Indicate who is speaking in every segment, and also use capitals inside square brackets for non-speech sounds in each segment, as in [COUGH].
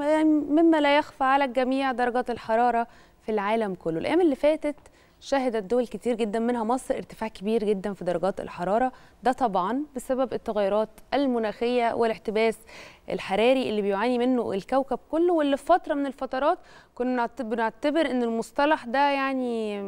Speaker 1: يعني مما لا يخفى على الجميع درجة الحرارة في العالم كله الأيام اللي فاتت شهدت دول كتير جدا منها مصر ارتفاع كبير جدا في درجات الحرارة ده طبعا بسبب التغيرات المناخية والاحتباس الحراري اللي بيعاني منه الكوكب كله واللي في فترة من الفترات كنا بنعتبر ان المصطلح ده يعني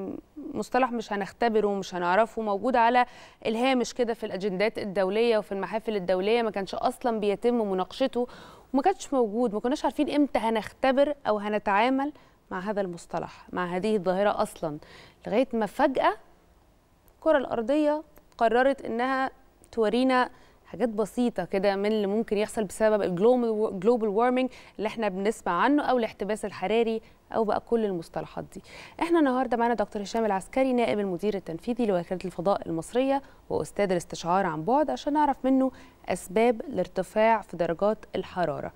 Speaker 1: مصطلح مش هنختبره ومش هنعرفه موجود على الهامش كده في الاجندات الدولية وفي المحافل الدولية ما كانش اصلا بيتم مناقشته وما كانش موجود ما كناش عارفين امتى هنختبر او هنتعامل مع هذا المصطلح مع هذه الظاهرة أصلا لغاية ما فجأة الكرة الأرضية قررت إنها تورينا حاجات بسيطه كده من اللي ممكن يحصل بسبب الجلوبال وارمنج اللي احنا بنسمع عنه او الاحتباس الحراري او بقى كل المصطلحات دي احنا النهارده معانا دكتور هشام العسكري نائب المدير التنفيذي لوكاله الفضاء المصريه واستاذ الاستشعار عن بعد عشان نعرف منه اسباب الارتفاع في درجات الحراره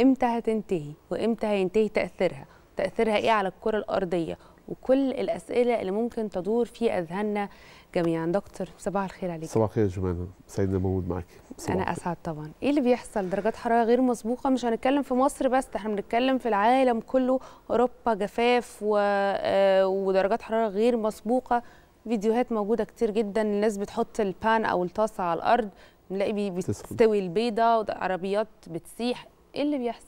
Speaker 1: امتى هتنتهي وامتى هينتهي تاثيرها تاثيرها ايه على الكره الارضيه وكل الاسئله اللي ممكن تدور في اذهاننا جميعا دكتور صباح الخير عليك صباح
Speaker 2: الخير يا جمانه سعيد موجود معاك انا
Speaker 1: اسعد طبعا ايه اللي بيحصل درجات حراره غير مسبوقه مش هنتكلم في مصر بس احنا بنتكلم في العالم كله اوروبا جفاف و... آه، ودرجات حراره غير مسبوقه فيديوهات موجوده كتير جدا الناس بتحط البان او الطاسه على الارض نلاقي بيستوي البيضه وعربيات بتسيح ايه اللي بيحصل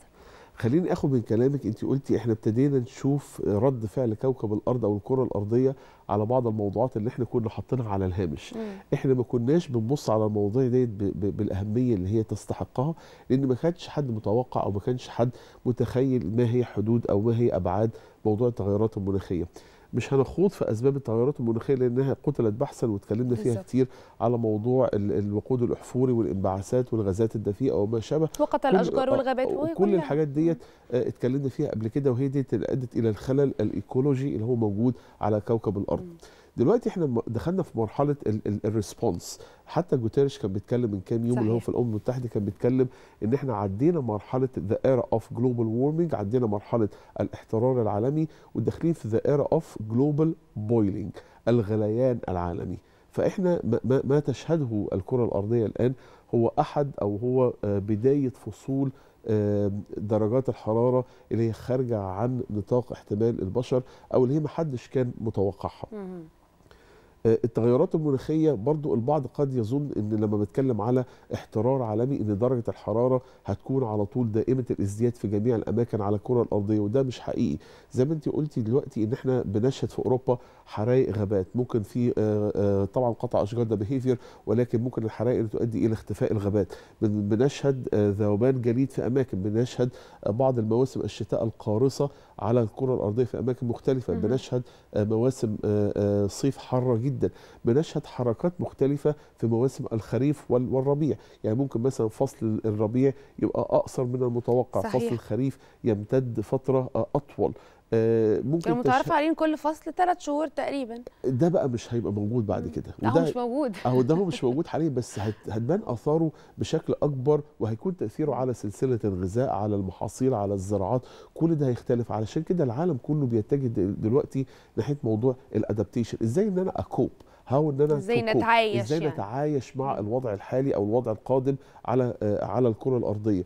Speaker 2: خليني اخد من كلامك انت قلتي احنا ابتدينا نشوف رد فعل كوكب الارض او الكره الارضيه على بعض الموضوعات اللي احنا كنا حاطينها على الهامش مم. احنا ما كناش بنبص على المواضيع ديت بالاهميه اللي هي تستحقها لان ما كانش حد متوقع او ما كانش حد متخيل ما هي حدود او ما هي ابعاد موضوع التغيرات المناخيه مش هنخوض في اسباب التغيرات المناخيه لانها قتلت بحثا واتكلمنا فيها كتير على موضوع الوقود الاحفوري والانبعاثات والغازات الدفيئه وما شابه وقتل الاشجار آه، والغابات آه، وكل الحاجات ديت آه، اتكلمنا فيها قبل كده وهي دي ادت الى الخلل الايكولوجي اللي هو موجود على كوكب الارض م. دلوقتي احنا دخلنا في مرحله الريسبونس حتى جوتيرش كان بيتكلم من كام يوم صحيح. اللي هو في الامم المتحده كان بيتكلم ان احنا عدينا مرحله ذا ايرا اوف جلوبال وورمنج عدينا مرحله الاحترار العالمي وداخلين في ذا ايرا اوف جلوبال بويلنج الغليان العالمي فاحنا ما, ما تشهده الكره الارضيه الان هو احد او هو آه، بدايه فصول آه، درجات الحراره اللي هي خارجه عن نطاق احتمال البشر او اللي هي ما حدش كان متوقعها آه، التغيرات المناخيه برضو البعض قد يظن ان لما بتكلم على احترار عالمي ان درجه الحراره هتكون على طول دائمه الازدياد في جميع الاماكن على الكره الارضيه وده مش حقيقي زي ما انت قلتي دلوقتي ان احنا بنشهد في اوروبا حرائق غابات ممكن في آه، آه، طبعا قطع اشجار ده بيهيفير ولكن ممكن الحرائق اللي تؤدي الى اختفاء الغابات بنشهد ذوبان جليد في اماكن بنشهد بعض المواسم الشتاء القارصه على الكره الارضيه في اماكن مختلفه بنشهد مواسم صيف حاره جدا جدا بنشهد حركات مختلفه في مواسم الخريف والربيع يعني ممكن مثلا فصل الربيع يبقى اقصر من المتوقع صحيح. فصل الخريف يمتد فتره اطول آه، ممكن كانوا متعرف تش... عليهم
Speaker 1: كل فصل ثلاث شهور تقريبا
Speaker 2: ده بقى مش هيبقى موجود بعد كده وده اهو مش موجود اهو ده هو [LAUGHS] مش موجود حاليا بس هت... هتبان اثاره بشكل اكبر وهيكون تاثيره على سلسله الغذاء على المحاصيل على الزراعات كل ده هيختلف علشان كده العالم كله بيتجه دلوقتي ناحيه موضوع الادابتيشن ازاي ان انا اكوب هاو ان انا ازاي نتعايش ازاي يعني. نتعايش مع الوضع الحالي او الوضع القادم على آه، على الكره الارضيه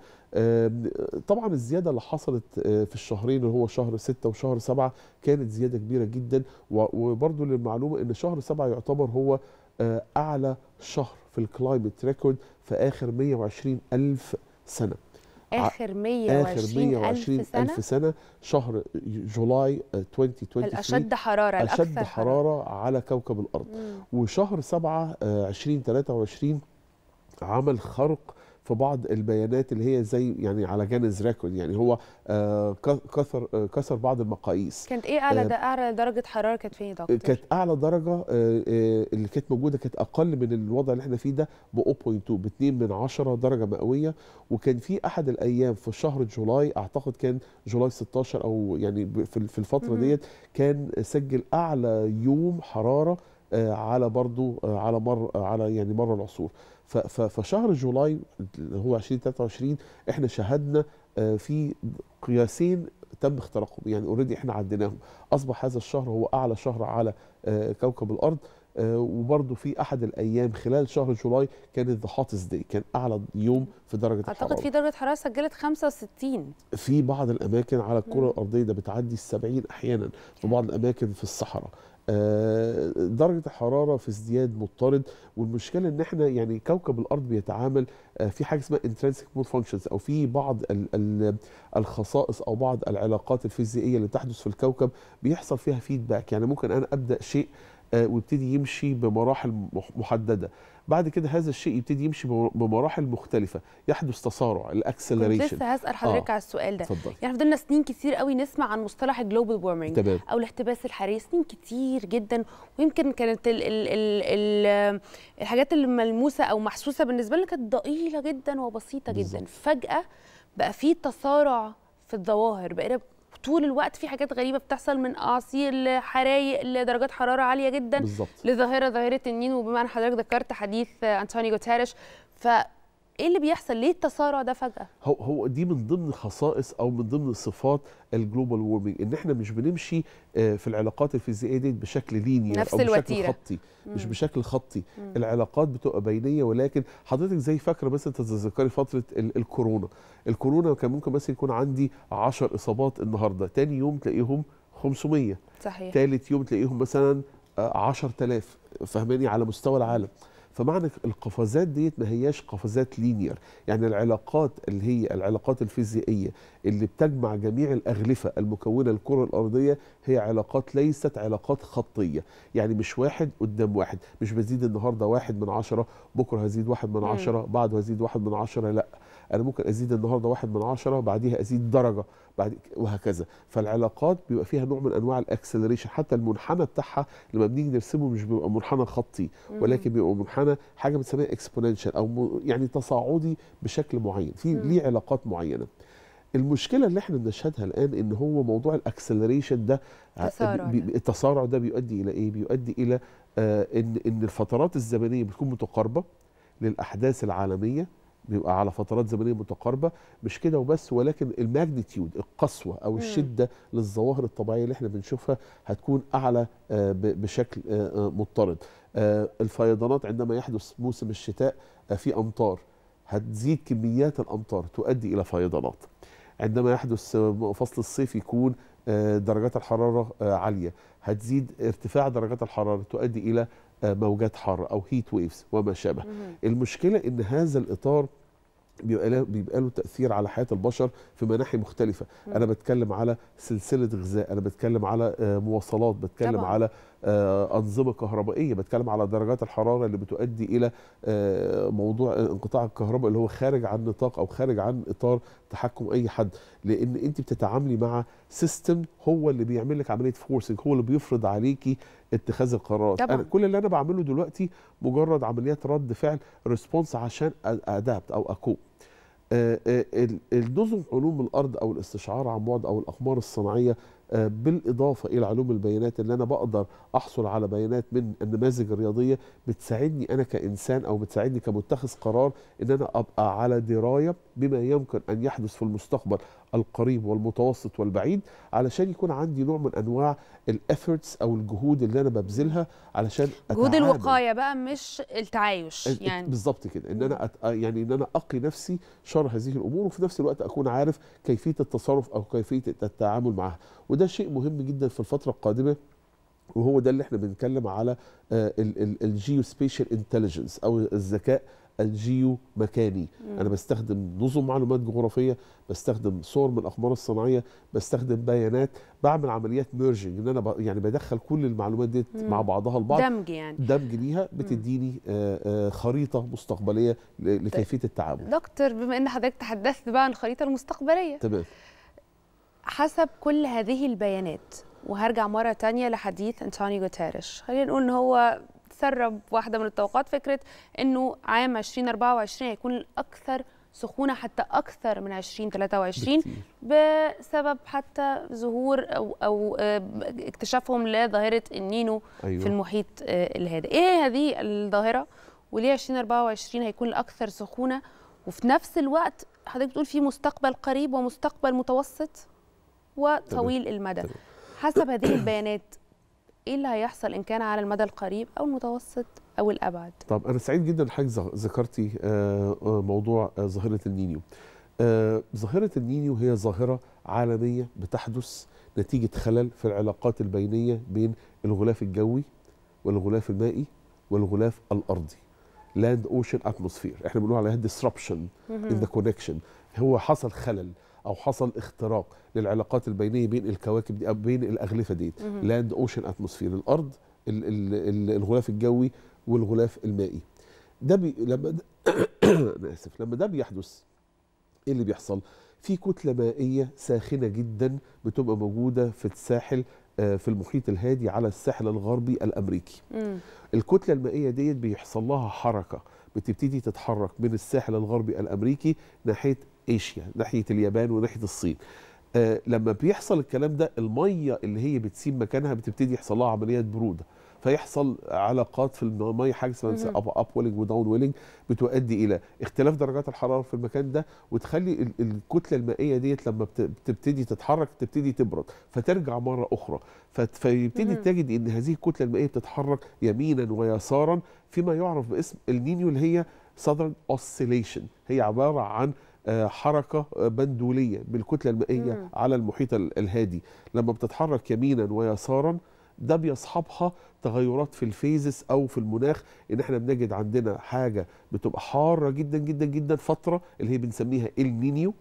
Speaker 2: طبعا الزياده اللي حصلت آه، في الشهرين اللي هو شهر 6 وشهر 7 كانت زياده كبيره جدا وبرده للمعلومه ان شهر 7 يعتبر هو آه، اعلى شهر في الكلايمت ريكورد في اخر 120 الف سنه اخر 120 الف سنه, ألف سنة شهر جولاي 2023 آه، الاشد حراره الاشد الأكثر حراره على كوكب الارض مم. وشهر 7 2023 آه، عمل خرق في بعض البيانات اللي هي زي يعني على جانز ريكورد يعني هو آه، كسر آه، كسر بعض المقاييس
Speaker 1: كانت ايه اعلى ده آه، اعلى درجه حراره كانت فين إيه يا
Speaker 2: دكتور كانت اعلى درجه اللي كانت موجوده كانت اقل من الوضع اللي احنا فيه ده ب 0.2 ب 2 من 10 درجه مئويه وكان في احد الايام في شهر جولاي اعتقد كان جولاي 16 او يعني في الفتره ديت كان سجل اعلى يوم حراره على برضو على مر على يعني مر العصور فشهر جولاي اللي هو 2023 احنا شهدنا آه، في قياسين تم اختراقهم يعني اوريدي احنا عديناهم اصبح هذا الشهر هو اعلى شهر على آه، كوكب الارض آه، وبرضه في احد الايام خلال شهر جولاي كانت ذا هوتست داي كان اعلى يوم في درجه أعتقد الحراره اعتقد
Speaker 1: في درجه حراره سجلت 65
Speaker 2: في بعض الاماكن على الكره الارضيه ده بتعدي ال 70 احيانا في بعض الاماكن في الصحراء آه، درجه الحراره في ازدياد مضطرد والمشكله ان احنا يعني كوكب الارض بيتعامل آه، في حاجه اسمها انترنسيك مور فانكشنز او في بعض الخصائص او بعض العلاقات الفيزيائيه اللي تحدث في الكوكب بيحصل فيها فيدباك يعني ممكن انا ابدا شيء آه، ويبتدي يمشي بمراحل محدده بعد كده هذا الشيء يبتدي يمشي بمراحل مختلفه يحدث تسارع الاكسلريشن لسه هسال آه. حضرتك آه. على
Speaker 1: السؤال ده صدق. يعني فضلنا سنين كتير قوي نسمع عن مصطلح الجلوبال تمام. او الاحتباس الحراري سنين كتير جدا ويمكن كانت الـ الـ الـ الـ الحاجات الملموسه او محسوسه بالنسبه لنا كانت ضئيله جدا وبسيطه بالزبط. جدا فجاه بقى في تسارع في الظواهر بقينا طول الوقت في حاجات غريبه بتحصل من اعاصير لحرايق لدرجات حراره عاليه جدا بالزبط. لظاهره ظاهره النين وبما ان حضرتك ذكرت حديث انطونيو جوتيريش ف ايه اللي بيحصل ليه التسارع ده فجاه
Speaker 2: هو هو دي من ضمن خصائص او من ضمن صفات الجلوبال وورمنج ان احنا مش بنمشي آه، في العلاقات الفيزيائيه دي بشكل لينير نفس او بشكل الوتيرة. خطي مم. مش بشكل خطي مم. العلاقات بتبقى بينيه ولكن حضرتك زي فاكره مثلا تتذكري فتره الكورونا الكورونا كان ممكن مثلا يكون عندي 10 اصابات النهارده تاني يوم تلاقيهم 500 صحيح ثالث يوم تلاقيهم مثلا 10000 آه، فهماني على مستوى العالم فمعنى القفزات ديت ما هياش قفزات لينير يعني العلاقات اللي هي العلاقات الفيزيائية اللي بتجمع جميع الأغلفة المكونة الكرة الأرضية هي علاقات ليست علاقات خطية يعني مش واحد قدام واحد مش بزيد النهاردة واحد من عشرة بكرة هزيد واحد من عشرة بعده هزيد واحد من عشرة لأ انا ممكن ازيد النهارده واحد من عشرة بعديها ازيد درجه بعد وهكذا فالعلاقات بيبقى فيها نوع من انواع الاكسلريشن حتى المنحنى بتاعها لما بنيجي نرسمه مش بيبقى منحنى خطي ولكن بيبقى منحنى حاجه بنسميها اكسبوننشال او يعني تصاعدي بشكل معين في ليه علاقات معينه المشكله اللي احنا بنشهدها الان ان هو موضوع الاكسلريشن آه، ده التسارع ده بيؤدي الى ايه بيؤدي الى آه ان ان الفترات الزمنيه بتكون متقاربه للاحداث العالميه بيبقى على فترات زمنيه متقاربه مش كده وبس ولكن الماجنتيود القسوه او الشده مم. للظواهر الطبيعيه اللي احنا بنشوفها هتكون اعلى آه، بشكل آه، آه، مضطرد الفيضانات عندما يحدث موسم الشتاء في امطار هتزيد كميات الامطار تؤدي الى فيضانات عندما يحدث فصل الصيف يكون درجات الحراره عاليه هتزيد ارتفاع درجات الحراره تؤدي الى موجات حاره او هيت ويفز وما شابه المشكله ان هذا الاطار بيبقى له بيبقى له تاثير على حياه البشر في مناحي مختلفه م. انا بتكلم على سلسله غذاء انا بتكلم على آه، مواصلات بتكلم طبعا. على آه، انظمه كهربائيه بتكلم على درجات الحراره اللي بتؤدي الى آه، موضوع انقطاع الكهرباء اللي هو خارج عن نطاق او خارج عن اطار تحكم اي حد لان انت بتتعاملي مع سيستم هو اللي بيعمل لك عمليه فورسنج هو اللي بيفرض عليكي اتخاذ القرارات طبعا. أنا كل اللي انا بعمله دلوقتي مجرد عمليات رد فعل ريسبونس عشان ادابت او اكوب آه، النظم علوم الارض او الاستشعار عن بعد او الاقمار الصناعيه آه، بالاضافه الى علوم البيانات اللي انا بقدر احصل على بيانات من النماذج الرياضيه بتساعدني انا كانسان او بتساعدني كمتخذ قرار ان انا ابقى على درايه بما يمكن ان يحدث في المستقبل القريب والمتوسط والبعيد علشان يكون عندي نوع من انواع الافورتس او الجهود اللي انا ببذلها علشان جهود الوقايه
Speaker 1: بقى مش التعايش يعني
Speaker 2: بالظبط كده ان انا أت... آه، يعني ان انا اقي نفسي شر هذه الامور وفي نفس الوقت اكون عارف كيفيه التصرف او كيفيه التعامل معها وده شيء مهم جدا في الفتره القادمه وهو ده اللي احنا بنتكلم على الجيوسبيشال آه، انتليجنس او الذكاء الجيو مكاني مم. انا بستخدم نظم معلومات جغرافيه بستخدم صور من الاقمار الصناعيه بستخدم بيانات بعمل عمليات ميرجنج ان انا ب... يعني بدخل كل المعلومات دي مع بعضها البعض دمج يعني دمج ليها بتديني آآ آه، آآ آه، خريطه مستقبليه طيب. لكيفيه التعامل
Speaker 1: دكتور بما ان حضرتك تحدثت بقى عن الخريطه المستقبليه تمام حسب كل هذه البيانات وهرجع مره تانية لحديث انتوني جوتيريش خلينا نقول ان هو سرب واحده من التوقعات فكره انه عام 2024 هيكون الاكثر سخونه حتى اكثر من 2023 بسبب حتى ظهور او او آه، اكتشافهم لظاهره النينو
Speaker 2: أيوة. في المحيط
Speaker 1: آه، الهادئ ايه هذه الظاهره وليه 2024 هيكون الاكثر سخونه وفي نفس الوقت حضرتك بتقول في مستقبل قريب ومستقبل متوسط وطويل المدى حسب هذه البيانات ايه اللي هيحصل ان كان على المدى القريب او المتوسط او الابعد
Speaker 2: طب انا سعيد جدا حضرتك ذكرتي آه، آه، موضوع آه، ظاهره النينيو ظاهره النينيو هي ظاهره عالميه بتحدث نتيجه خلل في العلاقات البينيه بين الغلاف الجوي والغلاف المائي والغلاف الارضي لاند اوشن اتموسفير احنا بنقول عليها ديسربشن ان ذا كونكشن هو حصل خلل او حصل اختراق للعلاقات البينيه بين الكواكب دي أو بين الاغلفه دي لاند اوشن اتموسفير الارض الـ الـ الغلاف الجوي والغلاف المائي ده بي لما ده [COUGHS] انا اسف لما ده بيحدث ايه اللي بيحصل؟ في كتله مائيه ساخنه جدا بتبقى موجوده في الساحل آه، في المحيط الهادي على الساحل الغربي الامريكي. م. الكتله المائيه ديت بيحصل لها حركه بتبتدي تتحرك من الساحل الغربي الامريكي ناحيه ايشيا ناحيه اليابان وناحيه الصين آه لما بيحصل الكلام ده الميه اللي هي بتسيب مكانها بتبتدي يحصل لها عمليات بروده فيحصل علاقات في الميه حاجه اسمها اب ويلنج وداون ويلنج بتؤدي الى اختلاف درجات الحراره في المكان ده وتخلي الكتله المائيه ديت لما بتبتدي تتحرك تبتدي تبرد فترجع مره اخرى فيبتدي تجد ان هذه الكتله المائيه بتتحرك يمينا ويسارا فيما يعرف باسم النينيو اللي هي ساذرن اوسيليشن هي عباره عن آه، حركه بندوليه آه، بالكتله المائيه مم. على المحيط الهادي لما بتتحرك يمينا ويسارا ده بيصحبها تغيرات في الفيزس او في المناخ ان احنا بنجد عندنا حاجه بتبقى حاره جدا جدا جدا فتره اللي هي بنسميها النينيو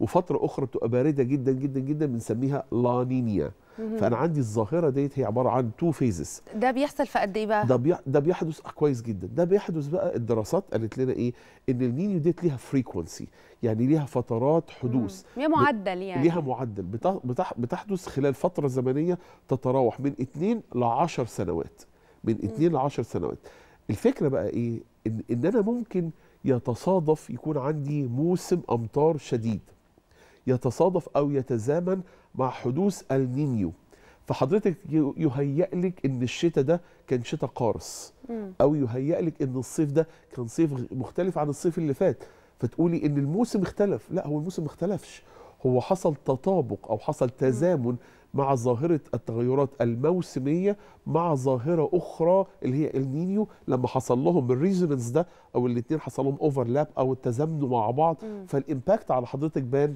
Speaker 2: وفتره اخرى بتبقى بارده جدا جدا جدا بنسميها لانينيا فانا عندي الظاهره ديت هي عباره عن تو فيزز
Speaker 1: ده بيحصل في قد ايه بقى ده
Speaker 2: بيح... ده بيحدث آه، كويس جدا ده بيحدث بقى الدراسات قالت لنا ايه ان النينيو ديت ليها فريكونسي يعني ليها فترات حدوث
Speaker 1: ليها معدل يعني ليها
Speaker 2: معدل بتح... بتحدث خلال فتره زمنيه تتراوح من 2 ل 10 سنوات من 2 ل 10 سنوات الفكره بقى ايه ان, إن انا ممكن يتصادف يكون عندي موسم امطار شديد يتصادف أو يتزامن مع حدوث النينيو فحضرتك يهيأ لك ان الشتاء ده كان شتاء قارص او يهيأ لك ان الصيف ده كان صيف مختلف عن الصيف اللي فات فتقولي ان الموسم اختلف لا هو الموسم ما اختلفش هو حصل تطابق او حصل تزامن مع ظاهرة التغيرات الموسمية مع ظاهرة أخرى اللي هي النينيو لما حصل لهم الريزونانس ده أو الاثنين حصل لهم اوفرلاب أو التزامنوا مع بعض فالإمباكت على حضرتك بان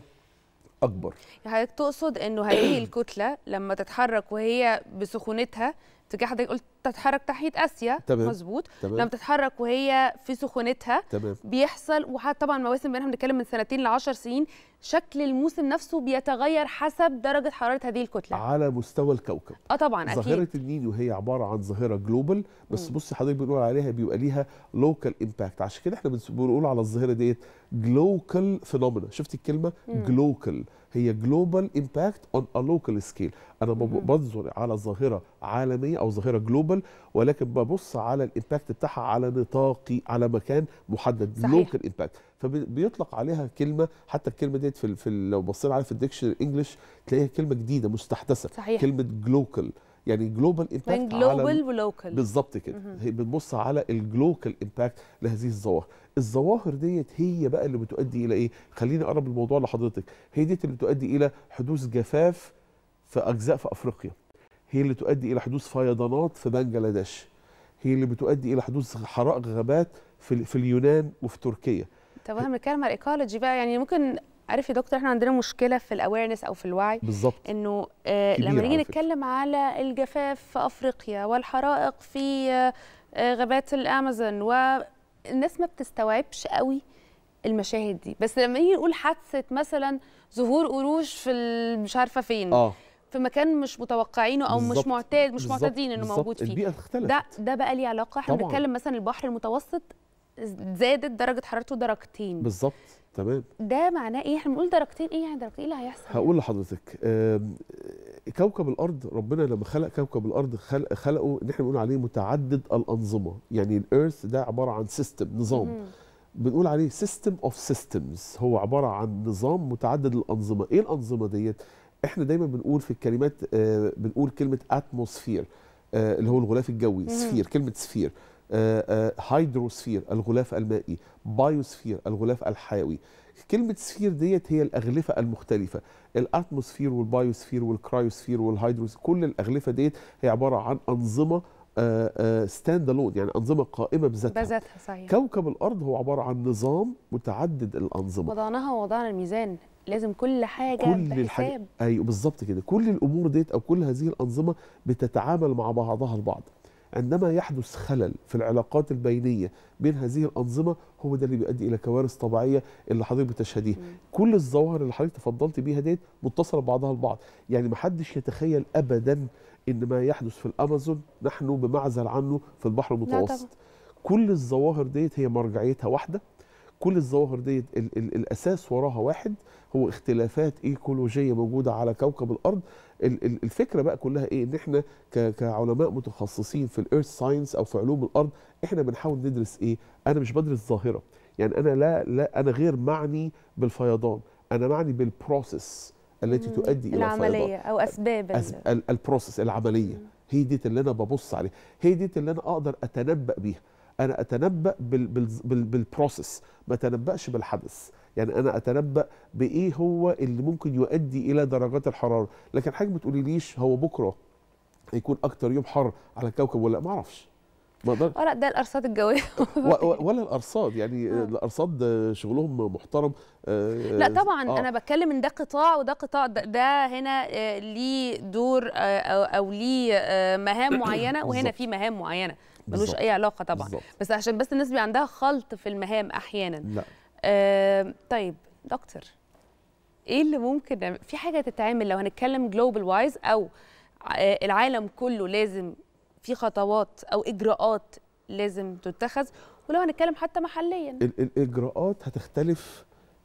Speaker 2: اكبر
Speaker 1: حضرتك تقصد انه هذه الكتله لما تتحرك وهي بسخونتها تجاه حضرتك قلت بتتحرك تحت اسيا تمام. مظبوط لما بتتحرك وهي في سخونتها تمام. بيحصل وحتى طبعا مواسم بينها بنتكلم من سنتين ل 10 سنين شكل الموسم نفسه بيتغير حسب درجه حراره هذه الكتله
Speaker 2: على مستوى الكوكب اه طبعا اكيد ظاهره النينيو هي عباره عن ظاهره جلوبال بس بصي حضرتك بنقول عليها بيبقى ليها لوكال امباكت عشان كده احنا بنقول على الظاهره ديت جلوكال فينومينا شفت الكلمه جلوكال هي جلوبال امباكت اون ا لوكال سكيل انا بنظر على ظاهره عالميه او ظاهره جلوبال ولكن ببص على الامباكت بتاعها على نطاقي على مكان محدد لوكال امباكت فبيطلق عليها كلمه حتى الكلمه ديت في, في لو بصينا عليها في الديكشنري انجلش تلاقيها كلمه جديده مستحدثه صحيح. كلمه جلوكال يعني جلوبال امباكت بين جلوبال
Speaker 1: ولوكال بالظبط
Speaker 2: كده بتبص على الجلوكال امباكت لهذه الظواهر الظواهر ديت هي بقى اللي بتؤدي الى ايه خليني اقرب الموضوع لحضرتك هي ديت اللي بتؤدي الى حدوث جفاف في اجزاء في افريقيا هي اللي تؤدي الى حدوث فيضانات في بنجلاديش هي اللي بتؤدي الى حدوث حرائق غابات في, في اليونان وفي تركيا
Speaker 1: طب احنا بنتكلم على الايكولوجي بقى يعني ممكن عارف يا دكتور احنا عندنا مشكله في الاويرنس او في الوعي بالظبط انه آه لما نيجي نتكلم على الجفاف في افريقيا والحرائق في آه،, آه غابات الامازون والناس ما بتستوعبش قوي المشاهد دي بس لما نيجي نقول حادثه مثلا ظهور قروش في مش عارفه فين اه في مكان مش متوقعينه او بالزبط. مش معتاد مش معتادين انه بالزبط. موجود فيه البيئه اختلفت ده ده بقى ليه علاقه احنا بنتكلم مثلا البحر المتوسط زادت درجه حرارته درجتين
Speaker 2: بالظبط تمام
Speaker 1: ده معناه ايه احنا بنقول درجتين ايه يعني درجتين ايه اللي هيحصل
Speaker 2: هقول لحضرتك كوكب الارض ربنا لما خلق كوكب الارض خلق خلقه ان احنا بنقول عليه متعدد الانظمه يعني الايرث ده عباره عن سيستم نظام بنقول عليه سيستم اوف سيستمز هو عباره عن نظام متعدد الانظمه ايه الانظمه ديت احنا دايما بنقول في الكلمات آه، بنقول كلمه اتموسفير آه، اللي هو الغلاف الجوي سفير كلمه سفير هيدروسفير آه، آه، الغلاف المائي بايوسفير الغلاف الحيوي كلمة سفير ديت هي الأغلفة المختلفة الأتموسفير والبايوسفير والكرايوسفير والهيدروس كل الأغلفة ديت هي عبارة عن أنظمة ستاند آه، الون يعني انظمه قائمه بذاتها بذاتها صحيح كوكب الارض هو عباره عن نظام متعدد الانظمه
Speaker 1: وضعناها ووضعنا الميزان لازم كل حاجه كل بحساب
Speaker 2: ايوه بالظبط كده كل الامور ديت او كل هذه الانظمه بتتعامل مع بعضها البعض عندما يحدث خلل في العلاقات البينية بين هذه الأنظمة هو ده اللي بيؤدي إلى كوارث طبيعية اللي حضرتك بتشهديها كل الظواهر اللي حضرتك تفضلت بيها ديت متصلة ببعضها البعض يعني محدش يتخيل أبدا إن ما يحدث في الأمازون نحن بمعزل عنه في البحر المتوسط كل الظواهر ديت هي مرجعيتها واحدة كل الظواهر ديت ال ال الاساس وراها واحد هو اختلافات ايكولوجيه موجوده على كوكب الارض ال ال الفكره بقى كلها ايه ان احنا كعلماء متخصصين في الايرث ساينس او في علوم الارض احنا بنحاول ندرس ايه انا مش بدرس ظاهره يعني انا لا لا انا غير معني بالفيضان انا معني بالبروسيس التي تؤدي الى العمليه
Speaker 1: او اسباب أس...
Speaker 2: البروسيس العمليه هي ديت اللي انا ببص عليها هي ديت اللي انا اقدر اتنبأ بيها انا اتنبا بالبروسس ما اتنباش بالحدث يعني انا اتنبا بايه هو اللي ممكن يؤدي الى درجات الحراره لكن حضرتك ما تقوليليش هو بكره هيكون اكتر يوم حر على الكوكب ولا ما اعرفش ما
Speaker 1: لا ده الارصاد الجويه
Speaker 2: [LAUGHS] ولا الارصاد يعني آه. الارصاد شغلهم محترم آه، لا طبعا آه. انا
Speaker 1: بتكلم ان ده قطاع وده قطاع ده هنا آه، ليه دور او ليه مهام [CLEARS THROAT] معينه وهنا في مهام معينه ملوش اي علاقه طبعا بالزبط. بس عشان بس الناس بيبقى عندها خلط في المهام احيانا لا آه طيب دكتور ايه اللي ممكن نعمل؟ في حاجه تتعمل لو هنتكلم جلوبال وايز او آه العالم كله لازم في خطوات او اجراءات لازم تتخذ ولو هنتكلم حتى محليا
Speaker 2: الاجراءات هتختلف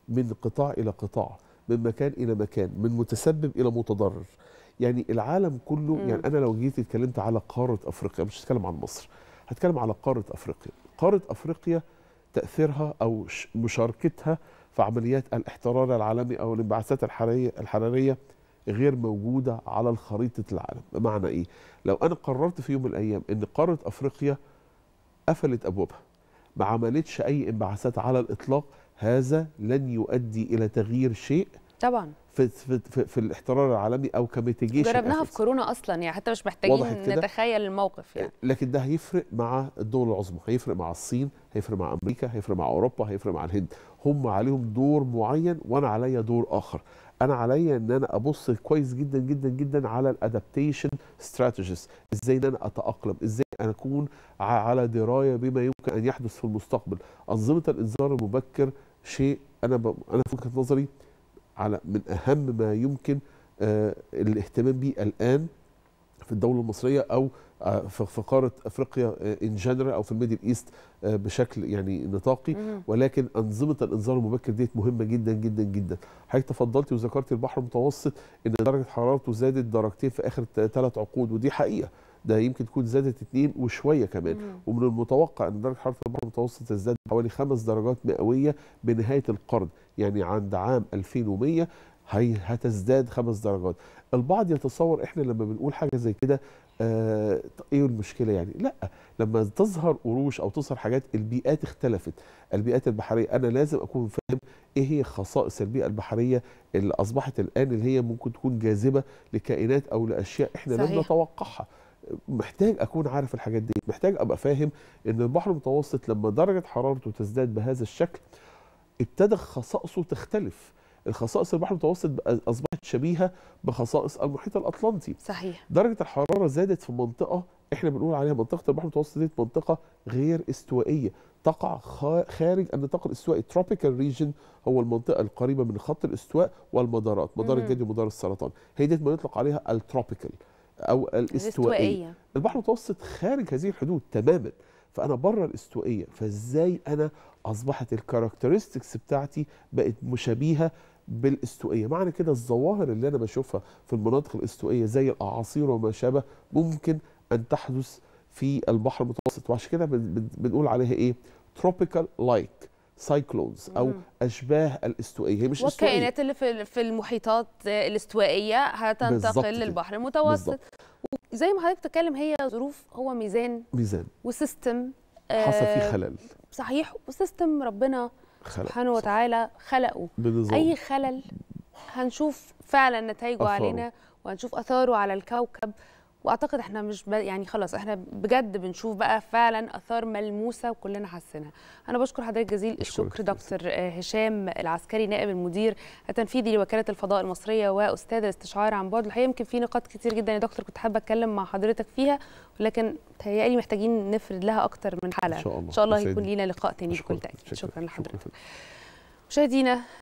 Speaker 2: من قطاع الى قطاع من مكان الى مكان من متسبب الى متضرر يعني العالم كله يعني انا لو جيت اتكلمت على قاره افريقيا مش هتكلم عن مصر هتكلم على قارة أفريقيا قارة أفريقيا تأثيرها أو مشاركتها في عمليات الاحترار العالمي أو الانبعاثات الحرارية, الحرارية غير موجودة على خريطة العالم بمعنى إيه؟ لو أنا قررت في يوم من الأيام أن قارة أفريقيا قفلت أبوابها ما عملتش أي انبعاثات على الإطلاق هذا لن يؤدي إلى تغيير شيء طبعا في في في, في الاحترار العالمي او كميتيجيشن جربناها في
Speaker 1: كورونا اصلا يعني حتى مش محتاجين نتخيل الموقف يعني
Speaker 2: إيه، لكن ده هيفرق مع الدول العظمى هيفرق مع الصين هيفرق مع امريكا هيفرق مع اوروبا هيفرق مع الهند هم عليهم دور معين وانا عليا دور اخر انا عليا ان انا ابص كويس جدا جدا جدا على الادابتيشن ستراتيجيز ازاي ان انا اتاقلم ازاي ان اكون على درايه بما يمكن ان يحدث في المستقبل انظمه الانذار المبكر شيء انا ب... انا في وجهه نظري على من اهم ما يمكن آه، الاهتمام به الان في الدوله المصريه او آه، في قاره افريقيا ان آه، جنرال او في الميدل ايست بشكل يعني نطاقي ولكن انظمه الانذار المبكر ديت مهمه جدا جدا جدا حضرتك تفضلتي وذكرتي البحر المتوسط ان درجه حرارته زادت درجتين في اخر ثلاث عقود ودي حقيقه ده يمكن تكون زادت اتنين وشويه كمان مم. ومن المتوقع ان درجه حراره البحر المتوسط تزداد حوالي خمس درجات مئويه بنهايه القرن يعني عند عام 2100 هي هتزداد خمس درجات البعض يتصور احنا لما بنقول حاجه زي كده آه ايه المشكله يعني لا لما تظهر قروش او تظهر حاجات البيئات اختلفت البيئات البحريه انا لازم اكون فاهم ايه هي خصائص البيئه البحريه اللي اصبحت الان اللي هي ممكن تكون جاذبه لكائنات او لاشياء احنا صحيح. لم نتوقعها محتاج اكون عارف الحاجات دي محتاج ابقى فاهم ان البحر المتوسط لما درجه حرارته تزداد بهذا الشكل ابتدى خصائصه تختلف الخصائص البحر المتوسط اصبحت شبيهه بخصائص المحيط الاطلنطي صحيح درجه الحراره زادت في منطقه احنا بنقول عليها منطقه البحر المتوسط دي منطقه غير استوائيه تقع خارج النطاق الاستوائي التروبيكال ريجن هو المنطقه القريبه من خط الاستواء والمدارات مدار الجدي ومدار السرطان هي دي ما يطلق عليها التروبيكال او الاستوائيه البحر المتوسط خارج هذه الحدود تماما فانا بره الاستوائيه فازاي انا اصبحت الكاركترستكس بتاعتي بقت مشابهه بالاستوائيه معنى كده الظواهر اللي انا بشوفها في المناطق الاستوائيه زي الاعاصير وما شابه ممكن ان تحدث في البحر المتوسط وعشان كده بنقول عليها ايه تروبيكال لايك سايكلونز او اشباه الاستوائيه هي مش والكائنات
Speaker 1: اللي في في المحيطات الاستوائيه هتنتقل للبحر المتوسط بالزبط. زي ما حضرتك بتتكلم هي ظروف هو ميزان ميزان وسيستم حصل فيه آه، خلل صحيح وسيستم ربنا خلق. سبحانه وتعالى خلقه بنظام. اي خلل هنشوف فعلا نتائجه أثاره. علينا وهنشوف اثاره على الكوكب واعتقد احنا مش يعني خلاص احنا بجد بنشوف بقى فعلا اثار ملموسه وكلنا حاسينها انا بشكر حضرتك جزيل الشكر دكتور آه، هشام العسكري نائب المدير التنفيذي لوكاله الفضاء المصريه واستاذ الاستشعار عن بعد الحقيقه يمكن في نقاط كتير جدا يا دكتور كنت حابه اتكلم مع حضرتك فيها ولكن تهيألي محتاجين نفرد لها اكتر من حلقه ان شاء الله, إن شاء الله يكون لينا لقاء تاني بكل تاكيد شكرا, شكرا لحضرتك مشاهدينا